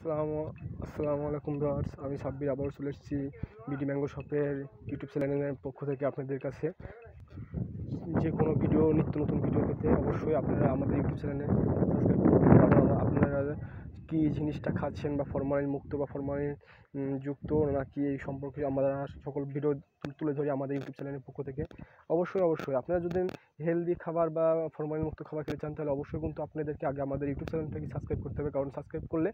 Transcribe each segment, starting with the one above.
আসসালামু আসসালামু আলাইকুম ভিউয়ার্স আমি সাব্বির আবার চলে এসেছি বিডি ম্যাঙ্গো শপের ইউটিউব চ্যানেলের পক্ষ থেকে আপনাদের কাছে যে কোনো ভিডিও নিত্য নতুন ভিডিও পেতে অবশ্যই আপনারা আমাদের ইউটিউব চ্যানেলে সাবস্ক্রাইব করবেন আপনারা কি জিনিসটা খাচ্ছেন বা ফরমালিন মুক্ত বা ফরমালিন যুক্ত নাকি এই সম্পর্কে আমরা সকল ভিডিও তুলে ধরি আমাদের ইউটিউব চ্যানেলের পক্ষ থেকে অবশ্যই অবশ্যই আপনারা যদি হেলদি খাবার বা ফরমালিন মুক্ত খাবার খেতে চান তাহলে অবশ্যই কিন্তু আপনাদেরকে আগে আমাদের ইউটিউব চ্যানেলটাকে সাবস্ক্রাইব করতে হবে কারণ সাবস্ক্রাইব করলে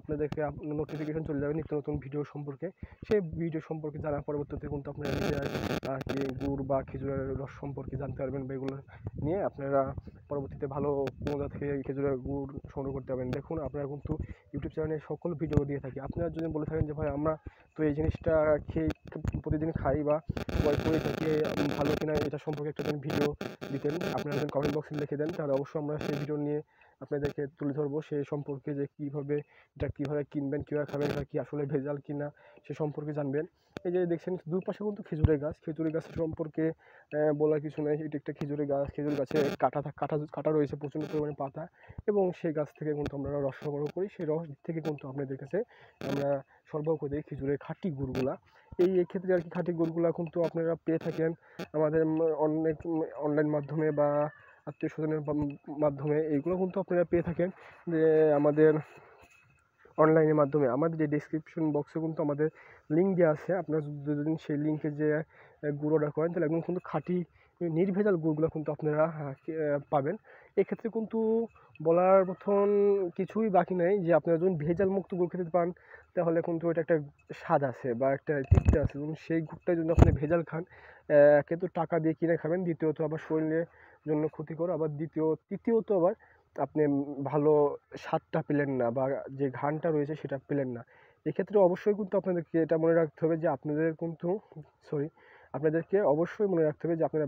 আপনাদেরকে নোটিফিকেশন চলে যাবে নিত্য নতুন ভিডিও সম্পর্কে সেই ভিডিও সম্পর্কে জানার পরবর্তীতে কিন্তু আপনারা নিজের আর কি গুড় বা খেজুরের রস সম্পর্কে জানতে পারবেন বা এগুলো নিয়ে আপনারা পরবর্তীতে ভালো কোনো জাত থেকে খেজুরের গুড় সংগ্রহ করতে পারবেন দেখুন আপনারা কিন্তু ইউটিউব চ্যানেলে সকল ভিডিও দিয়ে থাকি আপনারা যদি বলে থাকেন যে ভাই আমরা তো এই জিনিসটা খেয়ে প্রতিদিন খাই বা ক্রয় করে থাকি ভালো কিনা এটা সম্পর্কে একটা যদি ভিডিও দিতেন আপনারা যদি কমেন্ট বক্সে লিখে দেন তাহলে অবশ্যই আমরা সেই ভিডিও নিয়ে আপনাদেরকে তুলে ধরবো সে সম্পর্কে যে কীভাবে এটা কীভাবে কিনবেন কীভাবে খাবেন এটা কী আসলে ভেজাল কিনা সে সম্পর্কে জানবেন এই যে দেখছেন পাশে কিন্তু খেজুরের গাছ খেজুরের গাছ সম্পর্কে বলার কিছু নেই এটি একটা খেজুরের গাছ খেজুর গাছে কাটা কাটা কাটা রয়েছে প্রচণ্ড পরিমাণে পাতা এবং সেই গাছ থেকে কিন্তু আমরা রস সংগ্রহ করি সেই রস থেকে কিন্তু আপনাদের কাছে আমরা সরবরাহ করে দেয় খেজুরের খাঁটি গুড়গুলা এই ক্ষেত্রে আর কি খাঁটি গুড়গুলা কিন্তু আপনারা পেয়ে থাকেন আমাদের অনেক অনলাইন মাধ্যমে বা আত্মীয় স্বজনের মাধ্যমে এইগুলো কিন্তু আপনারা পেয়ে থাকেন যে আমাদের অনলাইনের মাধ্যমে আমাদের যে ডিসক্রিপশন বক্সে কিন্তু আমাদের লিঙ্ক দেওয়া আছে আপনারা যদি সেই লিঙ্কে যে গুঁড়ো অর্ডার করেন তাহলে একদম কিন্তু খাঁটি নির্ভেজাল গুড়গুলো কিন্তু আপনারা হ্যাঁ, পাবেন এক্ষেত্রে কিন্তু বলার মতন কিছুই বাকি নেই যে আপনারা যখন ভেজাল মুক্ত গুড় খেতে পান তাহলে কিন্তু এটা একটা স্বাদ আছে বা একটা তৃপ্তি আছে এবং সেই গুড়টা যদি আপনি ভেজাল খান কিন্তু টাকা দিয়ে কিনে খাবেন দ্বিতীয়ত আবার শরীরের জন্য ক্ষতিকর আবার দ্বিতীয় তৃতীয়ত আবার আপনি ভালো স্বাদটা পেলেন না বা যে ঘানটা রয়েছে সেটা পেলেন না এক্ষেত্রে অবশ্যই কিন্তু আপনাদেরকে এটা মনে রাখতে হবে যে আপনাদের কিন্তু সরি আপনাদেরকে অবশ্যই মনে রাখতে হবে যে আপনারা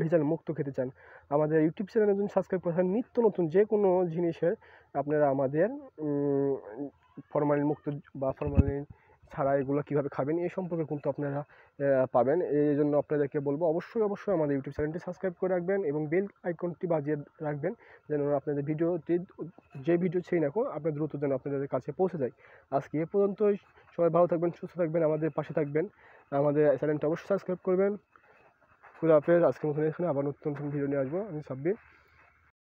ভেজাল মুক্ত খেতে চান আমাদের ইউটিউব চ্যানেলে যদি সাবস্ক্রাইব করে নিত্য নতুন যে কোনো জিনিসের আপনারা আমাদের ফরমালিন মুক্ত বা ফরমালিন ছাড়া এগুলো কীভাবে খাবেন এই সম্পর্কে কিন্তু আপনারা পাবেন এই জন্য আপনাদেরকে বলবো অবশ্যই অবশ্যই আমাদের ইউটিউব চ্যানেলটি সাবস্ক্রাইব করে রাখবেন এবং বেল আইকনটি বাজিয়ে রাখবেন যেন আপনাদের ভিডিওটি যে ভিডিও ছেড়ে না আপনার দ্রুত যেন আপনাদের কাছে পৌঁছে যায় আজকে এ পর্যন্তই সবাই ভালো থাকবেন সুস্থ থাকবেন আমাদের পাশে থাকবেন আমাদের চ্যানেলটা অবশ্যই সাবস্ক্রাইব করবেন খুদাফেজ আজকের মতন এখানে আবার নতুন নতুন ভিডিও নিয়ে আসবো আমি সাব্বির